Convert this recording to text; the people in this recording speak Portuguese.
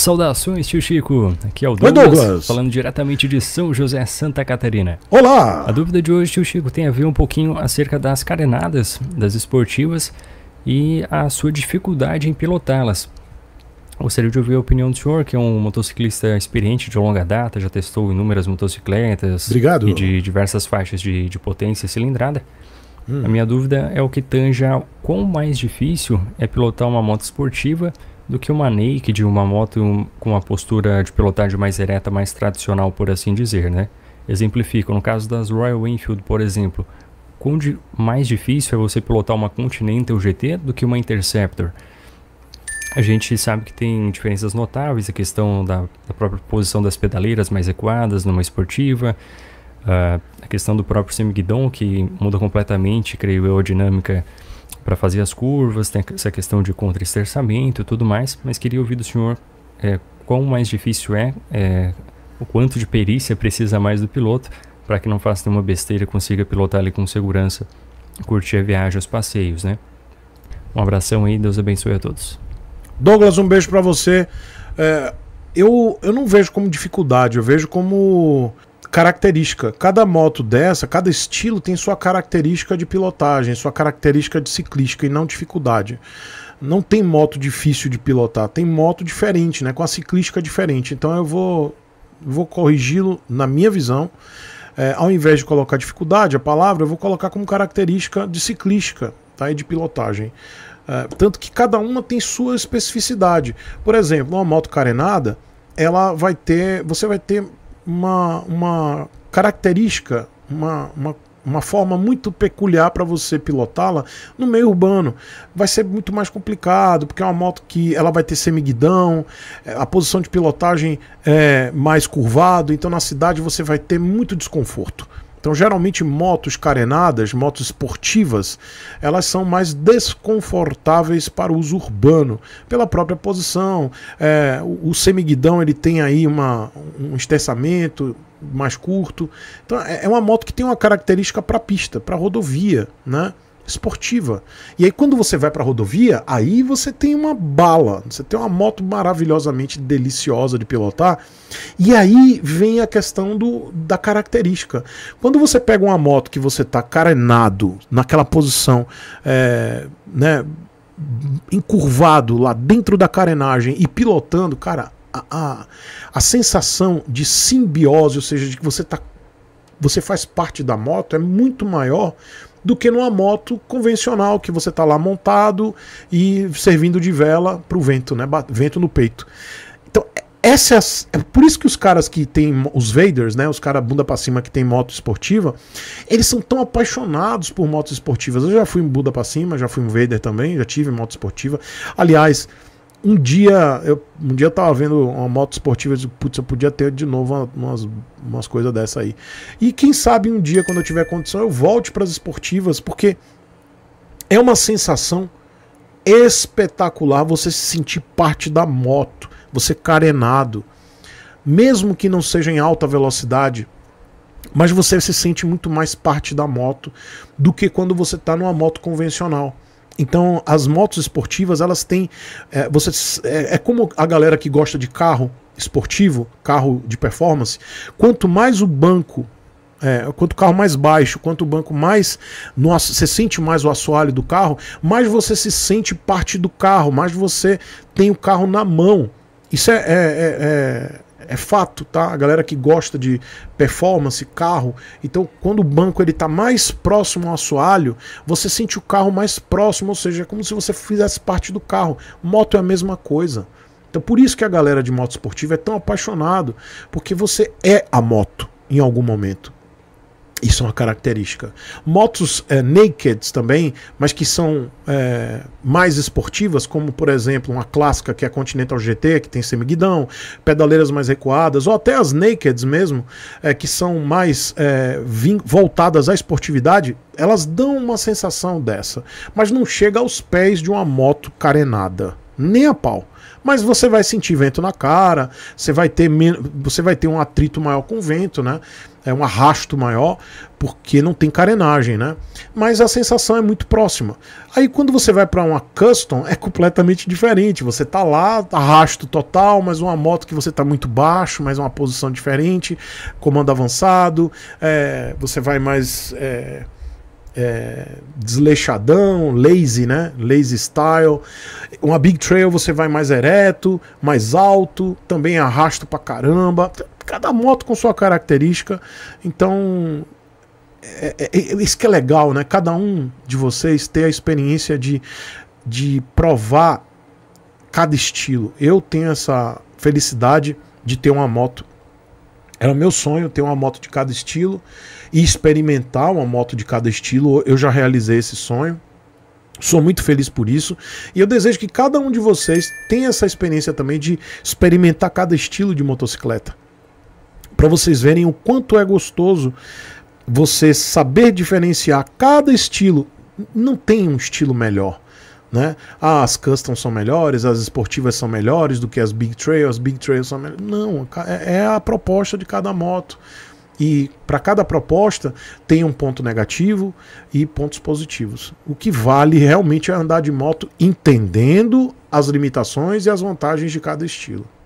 Saudações, tio Chico. Aqui é o Douglas, Douglas, falando diretamente de São José, Santa Catarina. Olá! A dúvida de hoje, tio Chico, tem a ver um pouquinho acerca das carenadas das esportivas e a sua dificuldade em pilotá-las. Gostaria de ouvir a opinião do senhor, que é um motociclista experiente de longa data, já testou inúmeras motocicletas Obrigado. e de diversas faixas de, de potência cilindrada. Hum. A minha dúvida é o que tange a quão mais difícil é pilotar uma moto esportiva do que uma naked, de uma moto com uma postura de pilotagem mais ereta, mais tradicional, por assim dizer, né? Exemplifico, no caso das Royal Enfield, por exemplo, onde mais difícil é você pilotar uma Continental GT do que uma Interceptor. A gente sabe que tem diferenças notáveis, a questão da, da própria posição das pedaleiras mais equadas numa esportiva, uh, a questão do próprio semiguidão, que muda completamente, creio eu, a dinâmica para fazer as curvas, tem essa questão de contra-esterçamento e tudo mais, mas queria ouvir do senhor é, quão mais difícil é, é, o quanto de perícia precisa mais do piloto para que não faça nenhuma besteira e consiga pilotar ali com segurança, curtir a viagem, os passeios, né? Um abração aí, Deus abençoe a todos. Douglas, um beijo para você. É, eu, eu não vejo como dificuldade, eu vejo como característica. Cada moto dessa, cada estilo tem sua característica de pilotagem, sua característica de ciclística e não dificuldade. Não tem moto difícil de pilotar, tem moto diferente, né, com a ciclística diferente. Então eu vou vou corrigi-lo na minha visão. É, ao invés de colocar dificuldade, a palavra, eu vou colocar como característica de ciclística tá, e de pilotagem. É, tanto que cada uma tem sua especificidade. Por exemplo, uma moto carenada, ela vai ter, você vai ter uma, uma característica, uma, uma, uma forma muito peculiar para você pilotá-la no meio urbano. Vai ser muito mais complicado, porque é uma moto que ela vai ter semiguidão, é, a posição de pilotagem é mais curvado, então na cidade você vai ter muito desconforto. Então, geralmente, motos carenadas, motos esportivas, elas são mais desconfortáveis para o uso urbano, pela própria posição. É, o, o semiguidão ele tem aí uma, um esterçamento mais curto. Então, é, é uma moto que tem uma característica para pista, para rodovia, né? esportiva. E aí quando você vai para a rodovia, aí você tem uma bala, você tem uma moto maravilhosamente deliciosa de pilotar. E aí vem a questão do, da característica. Quando você pega uma moto que você tá carenado naquela posição, é, né, encurvado lá dentro da carenagem e pilotando, cara, a, a, a, sensação de simbiose, ou seja, de que você está você faz parte da moto é muito maior do que numa moto convencional que você está lá montado e servindo de vela para o vento, né? Vento no peito. Então, é, essa é, a, é, por isso que os caras que têm os Vaders, né, os caras bunda para cima que tem moto esportiva, eles são tão apaixonados por motos esportivas. Eu já fui um bunda para cima, já fui um Vader também, já tive moto esportiva. Aliás, um dia, eu, um dia eu tava vendo uma moto esportiva e disse, putz, eu podia ter de novo umas, umas coisas dessa aí. E quem sabe um dia, quando eu tiver condição, eu volte para as esportivas, porque é uma sensação espetacular você se sentir parte da moto, você carenado. Mesmo que não seja em alta velocidade, mas você se sente muito mais parte da moto do que quando você está numa moto convencional. Então, as motos esportivas, elas têm. É, você, é, é como a galera que gosta de carro esportivo, carro de performance. Quanto mais o banco é, quanto o carro mais baixo, quanto o banco mais. No, você sente mais o assoalho do carro, mais você se sente parte do carro, mais você tem o carro na mão. Isso é, é, é, é é fato, tá? A galera que gosta de performance, carro, então quando o banco ele tá mais próximo ao assoalho, você sente o carro mais próximo, ou seja, é como se você fizesse parte do carro. Moto é a mesma coisa. Então por isso que a galera de moto esportiva é tão apaixonado, porque você é a moto em algum momento. Isso é uma característica. Motos é, naked também, mas que são é, mais esportivas, como por exemplo uma clássica que é a Continental GT, que tem semiguidão, pedaleiras mais recuadas, ou até as nakeds mesmo, é, que são mais é, voltadas à esportividade, elas dão uma sensação dessa, mas não chega aos pés de uma moto carenada. Nem a pau. Mas você vai sentir vento na cara, você vai ter, você vai ter um atrito maior com o vento, né? É um arrasto maior, porque não tem carenagem, né? Mas a sensação é muito próxima. Aí quando você vai para uma custom, é completamente diferente. Você tá lá, arrasto total, mas uma moto que você tá muito baixo, mas uma posição diferente, comando avançado, é, você vai mais. É é, desleixadão, lazy, né? Lazy style. Uma big trail você vai mais ereto, mais alto, também arrasto pra caramba. Cada moto com sua característica. Então, é, é, é, é isso que é legal, né? Cada um de vocês ter a experiência de, de provar cada estilo. Eu tenho essa felicidade de ter uma moto era meu sonho ter uma moto de cada estilo e experimentar uma moto de cada estilo. Eu já realizei esse sonho. Sou muito feliz por isso e eu desejo que cada um de vocês tenha essa experiência também de experimentar cada estilo de motocicleta. Para vocês verem o quanto é gostoso você saber diferenciar cada estilo. Não tem um estilo melhor. Né? Ah, as custom são melhores, as esportivas são melhores do que as big trail, as big trail são melhores. Não, é, é a proposta de cada moto. E para cada proposta tem um ponto negativo e pontos positivos. O que vale realmente é andar de moto entendendo as limitações e as vantagens de cada estilo.